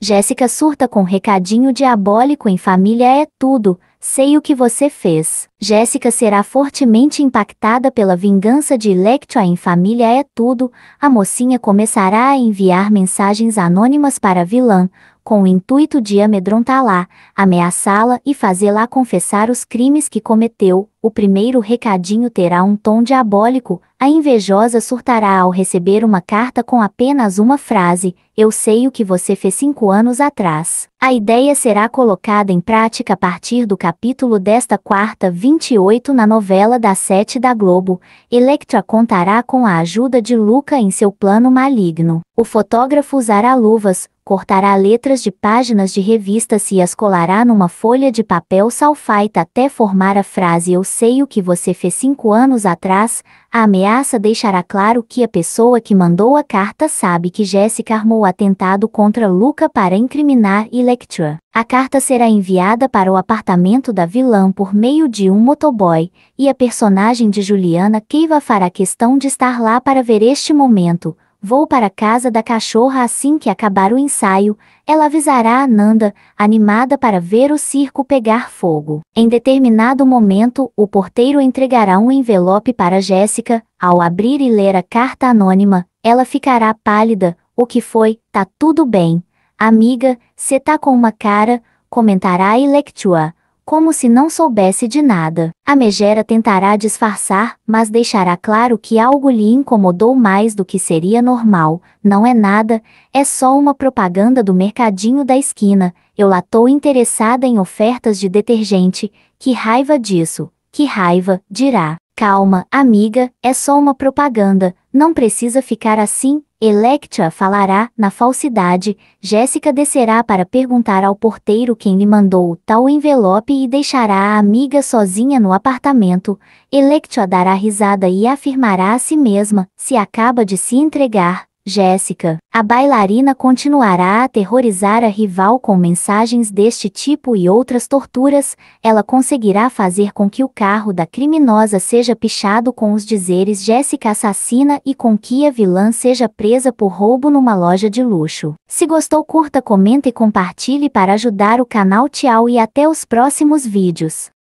Jéssica surta com recadinho diabólico em família é tudo, sei o que você fez. Jéssica será fortemente impactada pela vingança de Electra em família é tudo, a mocinha começará a enviar mensagens anônimas para a vilã, com o intuito de amedrontá-la, ameaçá-la e fazê-la confessar os crimes que cometeu. O primeiro recadinho terá um tom diabólico, a invejosa surtará ao receber uma carta com apenas uma frase: Eu sei o que você fez cinco anos atrás. A ideia será colocada em prática a partir do capítulo desta quarta 28 na novela da Sete da Globo. Electra contará com a ajuda de Luca em seu plano maligno. O fotógrafo usará luvas, cortará letras de páginas de revistas e as colará numa folha de papel salfaita até formar a frase Eu sei o que você fez cinco anos atrás. A ameaça deixará claro que a pessoa que mandou a carta sabe que Jessica armou o atentado contra Luca para incriminar Electra. A carta será enviada para o apartamento da vilã por meio de um motoboy, e a personagem de Juliana Keiva fará questão de estar lá para ver este momento Vou para casa da cachorra assim que acabar o ensaio, ela avisará a Nanda, animada para ver o circo pegar fogo. Em determinado momento, o porteiro entregará um envelope para Jéssica. Ao abrir e ler a carta anônima, ela ficará pálida. O que foi? Tá tudo bem. Amiga, cê tá com uma cara, comentará lectua como se não soubesse de nada. A megera tentará disfarçar, mas deixará claro que algo lhe incomodou mais do que seria normal. Não é nada, é só uma propaganda do mercadinho da esquina. Eu lá tô interessada em ofertas de detergente. Que raiva disso, que raiva, dirá. Calma, amiga, é só uma propaganda, não precisa ficar assim, Electra falará, na falsidade, Jéssica descerá para perguntar ao porteiro quem lhe mandou tal envelope e deixará a amiga sozinha no apartamento. Electra dará risada e afirmará a si mesma, se acaba de se entregar, Jéssica, a bailarina continuará a aterrorizar a rival com mensagens deste tipo e outras torturas, ela conseguirá fazer com que o carro da criminosa seja pichado com os dizeres Jéssica assassina e com que a vilã seja presa por roubo numa loja de luxo. Se gostou curta, comenta e compartilhe para ajudar o canal tchau e até os próximos vídeos.